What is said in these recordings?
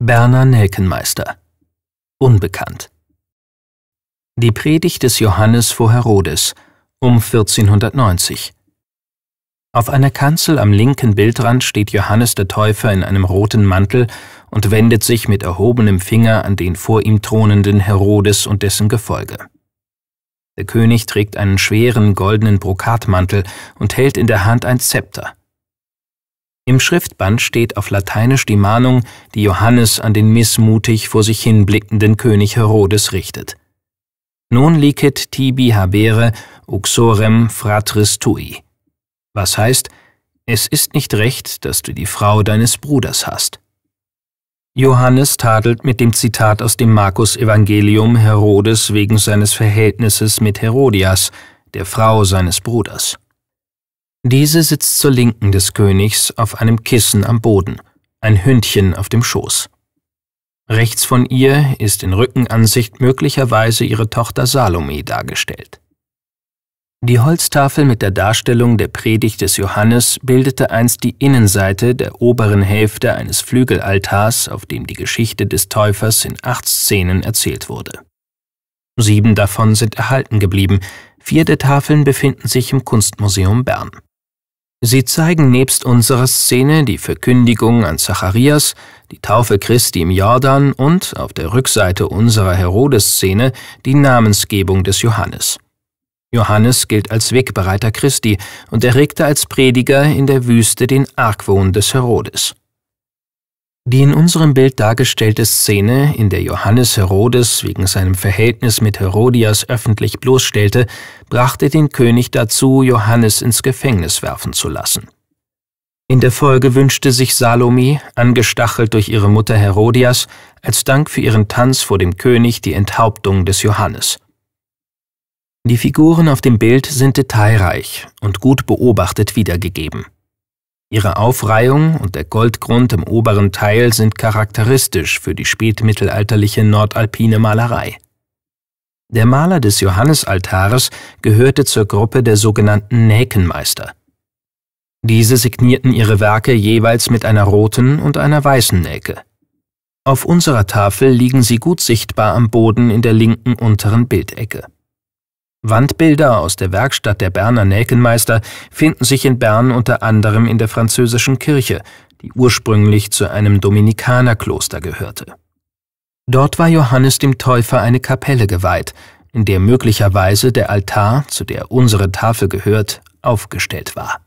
Berner Nelkenmeister Unbekannt Die Predigt des Johannes vor Herodes um 1490 Auf einer Kanzel am linken Bildrand steht Johannes der Täufer in einem roten Mantel und wendet sich mit erhobenem Finger an den vor ihm thronenden Herodes und dessen Gefolge. Der König trägt einen schweren goldenen Brokatmantel und hält in der Hand ein Zepter. Im Schriftband steht auf Lateinisch die Mahnung, die Johannes an den missmutig vor sich hinblickenden König Herodes richtet. Nun licet tibi habere uxorem fratris tui. Was heißt, es ist nicht recht, dass du die Frau deines Bruders hast. Johannes tadelt mit dem Zitat aus dem Markus-Evangelium Herodes wegen seines Verhältnisses mit Herodias, der Frau seines Bruders. Diese sitzt zur Linken des Königs auf einem Kissen am Boden, ein Hündchen auf dem Schoß. Rechts von ihr ist in Rückenansicht möglicherweise ihre Tochter Salome dargestellt. Die Holztafel mit der Darstellung der Predigt des Johannes bildete einst die Innenseite der oberen Hälfte eines Flügelaltars, auf dem die Geschichte des Täufers in acht Szenen erzählt wurde. Sieben davon sind erhalten geblieben, vier der Tafeln befinden sich im Kunstmuseum Bern. Sie zeigen nebst unserer Szene die Verkündigung an Zacharias, die Taufe Christi im Jordan und auf der Rückseite unserer Herodes-Szene die Namensgebung des Johannes. Johannes gilt als Wegbereiter Christi und erregte als Prediger in der Wüste den Argwohn des Herodes. Die in unserem Bild dargestellte Szene, in der Johannes Herodes wegen seinem Verhältnis mit Herodias öffentlich bloßstellte, brachte den König dazu, Johannes ins Gefängnis werfen zu lassen. In der Folge wünschte sich Salome, angestachelt durch ihre Mutter Herodias, als Dank für ihren Tanz vor dem König die Enthauptung des Johannes. Die Figuren auf dem Bild sind detailreich und gut beobachtet wiedergegeben. Ihre Aufreihung und der Goldgrund im oberen Teil sind charakteristisch für die spätmittelalterliche nordalpine Malerei. Der Maler des Johannesaltares gehörte zur Gruppe der sogenannten Näkenmeister. Diese signierten ihre Werke jeweils mit einer roten und einer weißen Näke. Auf unserer Tafel liegen sie gut sichtbar am Boden in der linken unteren Bildecke. Wandbilder aus der Werkstatt der Berner Nelkenmeister finden sich in Bern unter anderem in der französischen Kirche, die ursprünglich zu einem Dominikanerkloster gehörte. Dort war Johannes dem Täufer eine Kapelle geweiht, in der möglicherweise der Altar, zu der unsere Tafel gehört, aufgestellt war.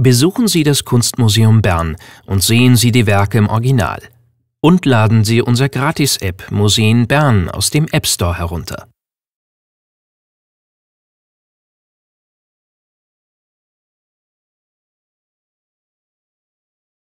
Besuchen Sie das Kunstmuseum Bern und sehen Sie die Werke im Original. Und laden Sie unser Gratis-App Museen Bern aus dem App Store herunter.